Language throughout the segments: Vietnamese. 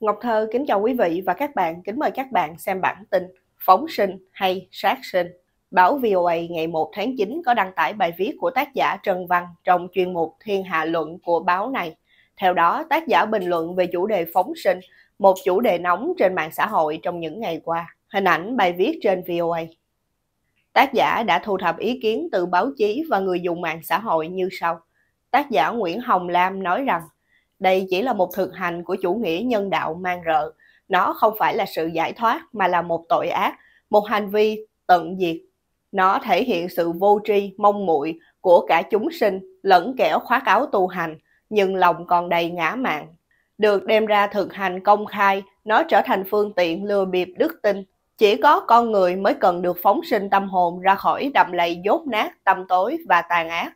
Ngọc Thơ kính chào quý vị và các bạn, kính mời các bạn xem bản tin Phóng sinh hay sát sinh. Báo VOA ngày 1 tháng 9 có đăng tải bài viết của tác giả Trần Văn trong chuyên mục Thiên Hạ Luận của báo này. Theo đó, tác giả bình luận về chủ đề phóng sinh, một chủ đề nóng trên mạng xã hội trong những ngày qua. Hình ảnh bài viết trên VOA. Tác giả đã thu thập ý kiến từ báo chí và người dùng mạng xã hội như sau. Tác giả Nguyễn Hồng Lam nói rằng đây chỉ là một thực hành của chủ nghĩa nhân đạo mang rợ. Nó không phải là sự giải thoát mà là một tội ác, một hành vi tận diệt. Nó thể hiện sự vô tri, mong muội của cả chúng sinh lẫn kẻ khoác áo tu hành, nhưng lòng còn đầy ngã mạn. Được đem ra thực hành công khai, nó trở thành phương tiện lừa bịp đức tin. Chỉ có con người mới cần được phóng sinh tâm hồn ra khỏi đầm lầy dốt nát, tâm tối và tàn ác.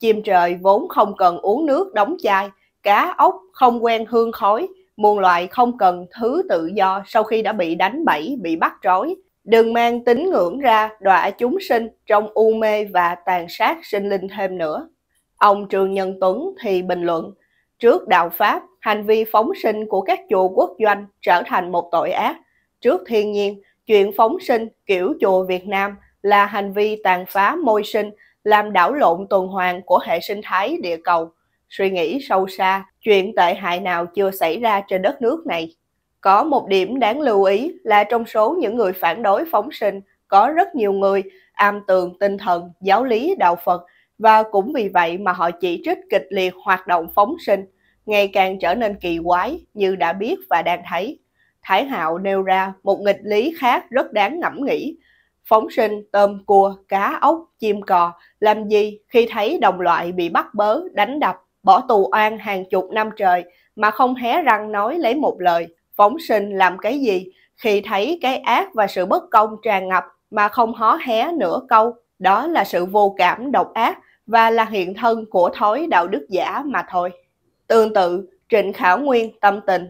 Chim trời vốn không cần uống nước đóng chai, cá ốc không quen hương khói, muôn loài không cần thứ tự do sau khi đã bị đánh bẫy, bị bắt trói. Đừng mang tín ngưỡng ra đọa chúng sinh trong u mê và tàn sát sinh linh thêm nữa. Ông Trường Nhân Tuấn thì bình luận, trước đạo Pháp, hành vi phóng sinh của các chùa quốc doanh trở thành một tội ác. Trước thiên nhiên, chuyện phóng sinh kiểu chùa Việt Nam là hành vi tàn phá môi sinh, làm đảo lộn tuần hoàn của hệ sinh thái địa cầu suy nghĩ sâu xa, chuyện tệ hại nào chưa xảy ra trên đất nước này. Có một điểm đáng lưu ý là trong số những người phản đối phóng sinh có rất nhiều người am tường tinh thần, giáo lý đạo Phật và cũng vì vậy mà họ chỉ trích kịch liệt hoạt động phóng sinh, ngày càng trở nên kỳ quái như đã biết và đang thấy. Thái Hạo nêu ra một nghịch lý khác rất đáng ngẫm nghĩ. Phóng sinh tôm, cua, cá, ốc, chim cò làm gì khi thấy đồng loại bị bắt bớ, đánh đập bỏ tù oan hàng chục năm trời mà không hé răng nói lấy một lời. Phóng sinh làm cái gì khi thấy cái ác và sự bất công tràn ngập mà không hó hé nửa câu. Đó là sự vô cảm độc ác và là hiện thân của thói đạo đức giả mà thôi. Tương tự, Trịnh Khảo Nguyên tâm tình.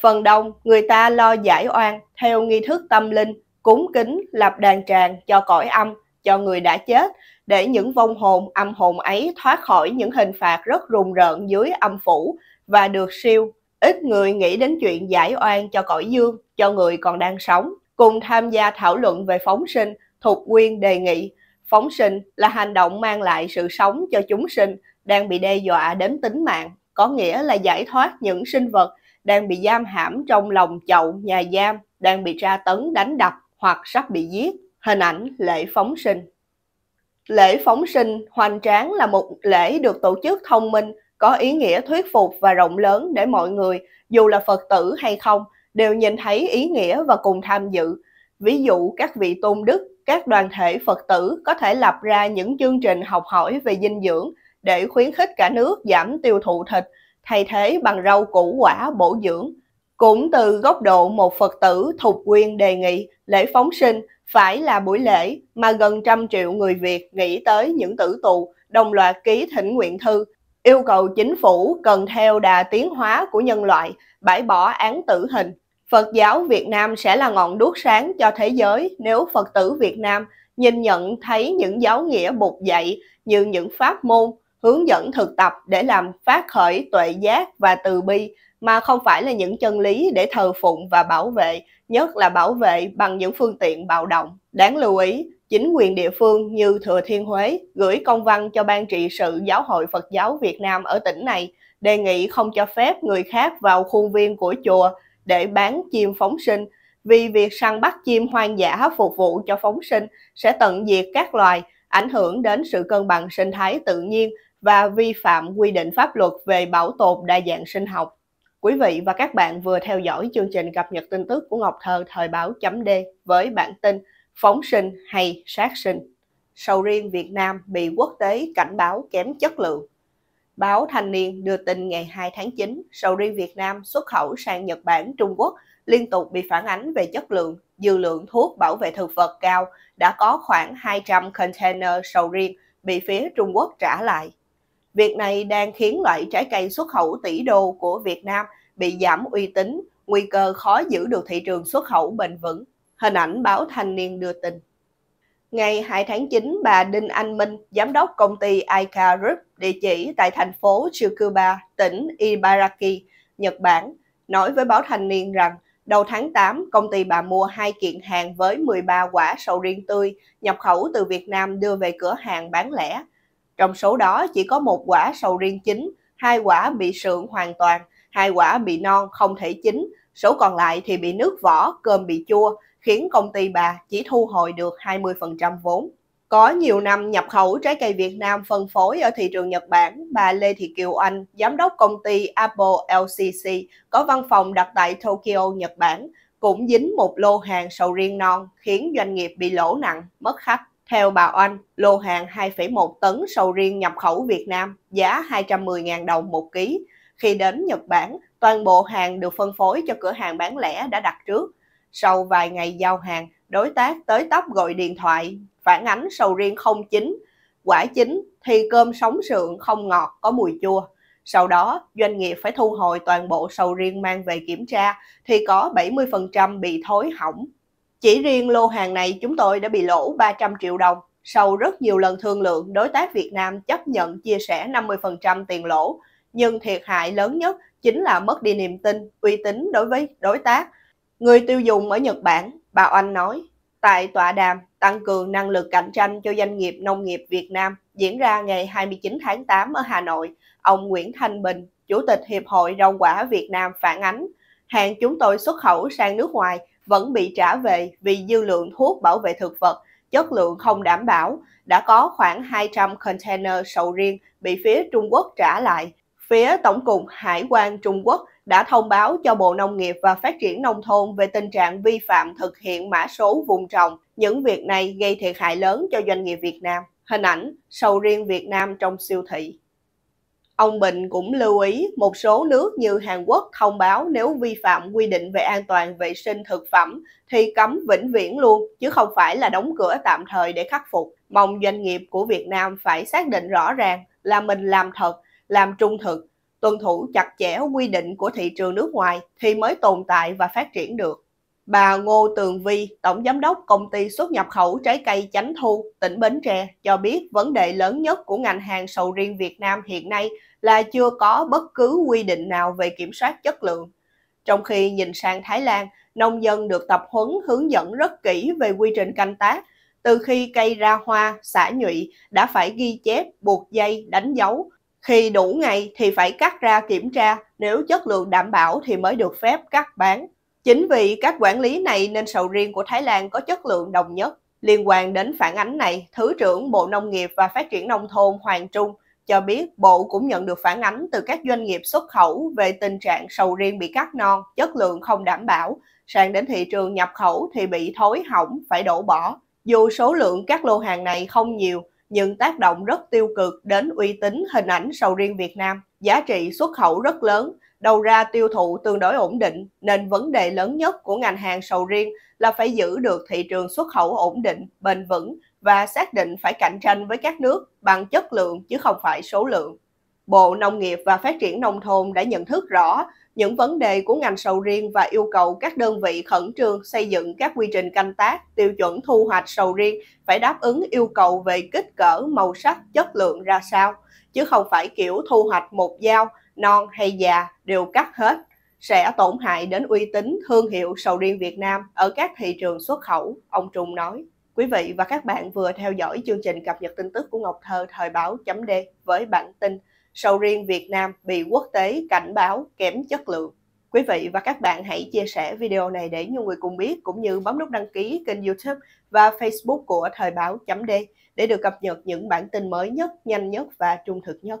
Phần đông, người ta lo giải oan theo nghi thức tâm linh, cúng kính, lập đàn tràng cho cõi âm, cho người đã chết để những vong hồn âm hồn ấy thoát khỏi những hình phạt rất rùng rợn dưới âm phủ và được siêu. Ít người nghĩ đến chuyện giải oan cho cõi dương, cho người còn đang sống. Cùng tham gia thảo luận về phóng sinh, Thục Quyên đề nghị phóng sinh là hành động mang lại sự sống cho chúng sinh đang bị đe dọa đến tính mạng, có nghĩa là giải thoát những sinh vật đang bị giam hãm trong lòng chậu, nhà giam, đang bị tra tấn đánh đập hoặc sắp bị giết. Hình ảnh lễ phóng sinh Lễ phóng sinh hoành tráng là một lễ được tổ chức thông minh, có ý nghĩa thuyết phục và rộng lớn để mọi người, dù là Phật tử hay không, đều nhìn thấy ý nghĩa và cùng tham dự. Ví dụ, các vị tôn đức, các đoàn thể Phật tử có thể lập ra những chương trình học hỏi về dinh dưỡng để khuyến khích cả nước giảm tiêu thụ thịt, thay thế bằng rau củ quả bổ dưỡng. Cũng từ góc độ một Phật tử thuộc quyên đề nghị lễ phóng sinh phải là buổi lễ mà gần trăm triệu người Việt nghĩ tới những tử tù đồng loạt ký thỉnh nguyện thư, yêu cầu chính phủ cần theo đà tiến hóa của nhân loại, bãi bỏ án tử hình. Phật giáo Việt Nam sẽ là ngọn đuốc sáng cho thế giới nếu Phật tử Việt Nam nhìn nhận thấy những giáo nghĩa bục dạy như những pháp môn, hướng dẫn thực tập để làm phát khởi tuệ giác và từ bi mà không phải là những chân lý để thờ phụng và bảo vệ, nhất là bảo vệ bằng những phương tiện bạo động. Đáng lưu ý, chính quyền địa phương như Thừa Thiên Huế gửi công văn cho Ban trị sự Giáo hội Phật giáo Việt Nam ở tỉnh này đề nghị không cho phép người khác vào khuôn viên của chùa để bán chim phóng sinh vì việc săn bắt chim hoang dã phục vụ cho phóng sinh sẽ tận diệt các loài, ảnh hưởng đến sự cân bằng sinh thái tự nhiên và vi phạm quy định pháp luật về bảo tồn đa dạng sinh học. Quý vị và các bạn vừa theo dõi chương trình cập nhật tin tức của Ngọc Thơ thời báo chấm D với bản tin phóng sinh hay sát sinh. Sầu riêng Việt Nam bị quốc tế cảnh báo kém chất lượng. Báo Thanh niên đưa tin ngày 2 tháng 9, sầu riêng Việt Nam xuất khẩu sang Nhật Bản, Trung Quốc liên tục bị phản ánh về chất lượng, dư lượng thuốc bảo vệ thực vật cao, đã có khoảng 200 container sầu riêng bị phía Trung Quốc trả lại. Việc này đang khiến loại trái cây xuất khẩu tỷ đô của Việt Nam bị giảm uy tín, nguy cơ khó giữ được thị trường xuất khẩu bền vững. Hình ảnh báo Thanh niên đưa tin. Ngày 2 tháng 9, bà Đinh Anh Minh, giám đốc công ty Aika Group, địa chỉ tại thành phố Tsukuba, tỉnh Ibaraki, Nhật Bản, nói với báo Thanh niên rằng đầu tháng 8, công ty bà mua hai kiện hàng với 13 quả sầu riêng tươi nhập khẩu từ Việt Nam đưa về cửa hàng bán lẻ trong số đó chỉ có một quả sầu riêng chín, hai quả bị sượng hoàn toàn, hai quả bị non không thể chín, số còn lại thì bị nước vỏ, cơm bị chua, khiến công ty bà chỉ thu hồi được 20% vốn. Có nhiều năm nhập khẩu trái cây Việt Nam phân phối ở thị trường Nhật Bản, bà Lê Thị Kiều Anh, giám đốc công ty Apple LCC, có văn phòng đặt tại Tokyo, Nhật Bản, cũng dính một lô hàng sầu riêng non khiến doanh nghiệp bị lỗ nặng, mất khách. Theo bà Oanh, lô hàng 2,1 tấn sầu riêng nhập khẩu Việt Nam giá 210.000 đồng một ký. Khi đến Nhật Bản, toàn bộ hàng được phân phối cho cửa hàng bán lẻ đã đặt trước. Sau vài ngày giao hàng, đối tác tới tóc gọi điện thoại, phản ánh sầu riêng không chín. Quả chín thì cơm sống sượng không ngọt, có mùi chua. Sau đó, doanh nghiệp phải thu hồi toàn bộ sầu riêng mang về kiểm tra thì có 70% bị thối hỏng, chỉ riêng lô hàng này chúng tôi đã bị lỗ 300 triệu đồng. Sau rất nhiều lần thương lượng, đối tác Việt Nam chấp nhận chia sẻ 50% tiền lỗ, nhưng thiệt hại lớn nhất chính là mất đi niềm tin, uy tín đối với đối tác. Người tiêu dùng ở Nhật Bản, bà Oanh nói, tại tọa đàm tăng cường năng lực cạnh tranh cho doanh nghiệp nông nghiệp Việt Nam diễn ra ngày 29 tháng 8 ở Hà Nội, ông Nguyễn Thanh Bình, Chủ tịch Hiệp hội Rau quả Việt Nam phản ánh, hàng chúng tôi xuất khẩu sang nước ngoài vẫn bị trả về vì dư lượng thuốc bảo vệ thực vật, chất lượng không đảm bảo. Đã có khoảng 200 container sầu riêng bị phía Trung Quốc trả lại. Phía Tổng cục Hải quan Trung Quốc đã thông báo cho Bộ Nông nghiệp và Phát triển Nông thôn về tình trạng vi phạm thực hiện mã số vùng trồng. Những việc này gây thiệt hại lớn cho doanh nghiệp Việt Nam. Hình ảnh sầu riêng Việt Nam trong siêu thị. Ông Bình cũng lưu ý một số nước như Hàn Quốc thông báo nếu vi phạm quy định về an toàn vệ sinh thực phẩm thì cấm vĩnh viễn luôn, chứ không phải là đóng cửa tạm thời để khắc phục. Mong doanh nghiệp của Việt Nam phải xác định rõ ràng là mình làm thật, làm trung thực, tuân thủ chặt chẽ quy định của thị trường nước ngoài thì mới tồn tại và phát triển được. Bà Ngô Tường Vi, Tổng Giám đốc Công ty xuất nhập khẩu trái cây Chánh Thu, tỉnh Bến Tre, cho biết vấn đề lớn nhất của ngành hàng sầu riêng Việt Nam hiện nay là chưa có bất cứ quy định nào về kiểm soát chất lượng. Trong khi nhìn sang Thái Lan, nông dân được tập huấn hướng dẫn rất kỹ về quy trình canh tác. Từ khi cây ra hoa, xả nhụy đã phải ghi chép, buộc dây, đánh dấu. Khi đủ ngày thì phải cắt ra kiểm tra, nếu chất lượng đảm bảo thì mới được phép cắt bán. Chính vì các quản lý này nên sầu riêng của Thái Lan có chất lượng đồng nhất. Liên quan đến phản ánh này, Thứ trưởng Bộ Nông nghiệp và Phát triển Nông thôn Hoàng Trung cho biết Bộ cũng nhận được phản ánh từ các doanh nghiệp xuất khẩu về tình trạng sầu riêng bị cắt non, chất lượng không đảm bảo, sang đến thị trường nhập khẩu thì bị thối hỏng, phải đổ bỏ. Dù số lượng các lô hàng này không nhiều, nhưng tác động rất tiêu cực đến uy tín hình ảnh sầu riêng Việt Nam. Giá trị xuất khẩu rất lớn, đầu ra tiêu thụ tương đối ổn định, nên vấn đề lớn nhất của ngành hàng sầu riêng là phải giữ được thị trường xuất khẩu ổn định, bền vững và xác định phải cạnh tranh với các nước bằng chất lượng chứ không phải số lượng. Bộ Nông nghiệp và Phát triển Nông thôn đã nhận thức rõ những vấn đề của ngành sầu riêng và yêu cầu các đơn vị khẩn trương xây dựng các quy trình canh tác, tiêu chuẩn thu hoạch sầu riêng phải đáp ứng yêu cầu về kích cỡ, màu sắc, chất lượng ra sao, chứ không phải kiểu thu hoạch một dao non hay già đều cắt hết sẽ tổn hại đến uy tín thương hiệu sầu riêng Việt Nam ở các thị trường xuất khẩu, ông Trung nói. Quý vị và các bạn vừa theo dõi chương trình cập nhật tin tức của Ngọc Thơ thời báo chấm D với bản tin Sầu riêng Việt Nam bị quốc tế cảnh báo kém chất lượng. Quý vị và các bạn hãy chia sẻ video này để nhiều người cùng biết cũng như bấm nút đăng ký kênh YouTube và Facebook của Thời báo chấm D để được cập nhật những bản tin mới nhất, nhanh nhất và trung thực nhất.